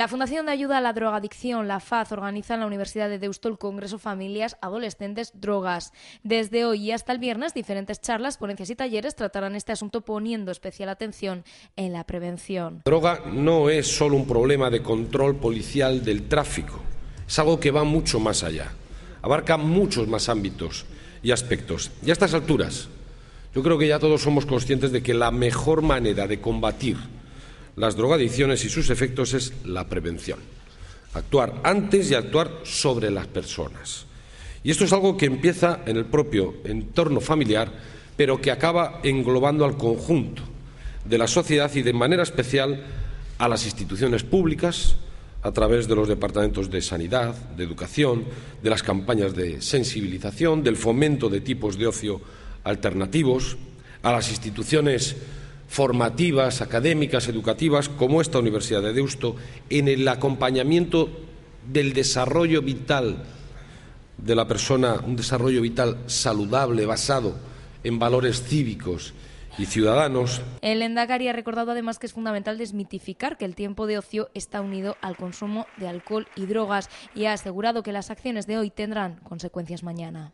La Fundación de Ayuda a la Drogadicción, la FAZ, organiza en la Universidad de Deusto el Congreso Familias, Adolescentes, Drogas. Desde hoy y hasta el viernes, diferentes charlas, ponencias y talleres tratarán este asunto poniendo especial atención en la prevención. La droga no es solo un problema de control policial del tráfico, es algo que va mucho más allá, abarca muchos más ámbitos y aspectos. Y a estas alturas, yo creo que ya todos somos conscientes de que la mejor manera de combatir las drogadicciones y sus efectos es la prevención. Actuar antes y actuar sobre las personas. Y esto es algo que empieza en el propio entorno familiar, pero que acaba englobando al conjunto de la sociedad y de manera especial a las instituciones públicas a través de los departamentos de sanidad, de educación, de las campañas de sensibilización, del fomento de tipos de ocio alternativos, a las instituciones formativas, académicas, educativas, como esta Universidad de Deusto, en el acompañamiento del desarrollo vital de la persona, un desarrollo vital saludable, basado en valores cívicos y ciudadanos. El endagari ha recordado además que es fundamental desmitificar que el tiempo de ocio está unido al consumo de alcohol y drogas y ha asegurado que las acciones de hoy tendrán consecuencias mañana.